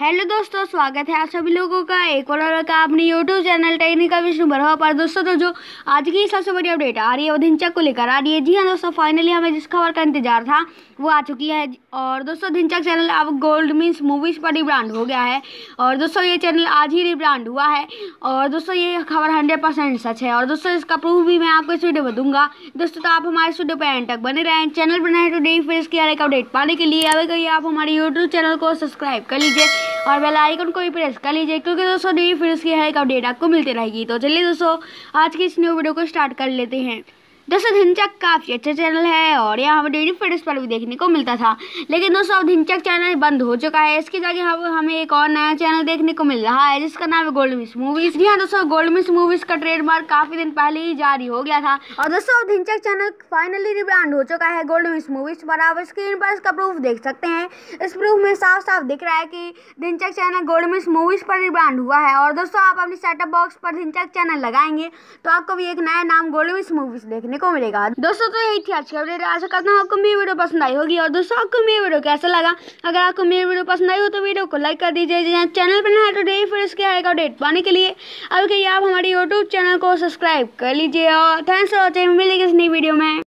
hello दोस्तों स्वागत है आप सभी लोगों का एक और का अपने यूट्यूब चैनल टेक्निकल विष्णु भरवा पर दोस्तों तो जो आज की सबसे बड़ी अपडेट आ रही है वो धिनचक को लेकर आ रही है जी हाँ दोस्तों फाइनली हमें जिस खबर का इंतजार था वो आ चुकी है और दोस्तों धिनचक चैनल अब गोल्ड मीन्स मूवीज़ पर रिब्रांड हो गया है और दोस्तों ये चैनल आज ही रिब्रांड हुआ है और दोस्तों ये खबर हंड्रेड सच है और दोस्तों इसका प्रूफ भी मैं आपको इस वीडियो में दूंगा दोस्तों तो आप हमारे स्टूडियो पर एंड तक बने रहें चैनल बनाए टू डे फिर इसके हर एक अपडेट पाने के लिए कहीं आप हमारे यूट्यूब चैनल को सब्सक्राइब कर लीजिए और बेल आइकन को भी प्रेस कर लीजिए क्योंकि दोस्तों नई फिर उसकी हर एक अपडेट आपको मिलती रहेगी तो चलिए दोस्तों आज की इस न्यू वीडियो को स्टार्ट कर लेते हैं दोस्तों धिनचक काफ़ी अच्छा चैनल है और यहाँ हमें डेली फिटनेस पर भी देखने को मिलता था लेकिन दोस्तों अब धिनचक चैनल बंद हो चुका है इसके जगह हम हमें एक और नया चैनल देखने को मिल रहा है जिसका नाम है गोल्ड मिस मूवीज़ जी हाँ दोस्तों गोल्ड मिस मूवीज़ का ट्रेडमार्क काफ़ी दिन पहले ही जारी हो गया था और दोस्तों अब धिनचक चैनल फाइनली रिब्रांड हो चुका है गोल्ड मिस मूवीज़ पर आप स्क्रीन पर इसका प्रूफ देख सकते हैं इस प्रूफ में साफ साफ दिख रहा है कि Dhinchak channel Goldmines movies पर रिब्रांड हुआ है और दोस्तों आप अपनी सेटअप बॉक्स पर धिनचक चैनल लगाएंगे तो आपको भी एक नया नाम गोल्ड मिस मूवीज़ देखने देखने को मिलेगा दोस्तों तो यही थी आज की अपडेट आशा करता हूँ आपको मेरी वीडियो पसंद आई होगी और दोस्तों आपको मेरी वीडियो कैसा लगा अगर आपको मेरी वीडियो पसंद आई हो तो वीडियो को लाइक कर दीजिए हाँ, चैनल पर ना तो डेली फिर इसके आएगा अपडेट पाने के लिए अब कहिए आप हमारे यूट्यूब चैनल को सब्सक्राइब कर लीजिए और थैंक्स फॉर वॉचिंग मिलेगी इस नई वीडियो में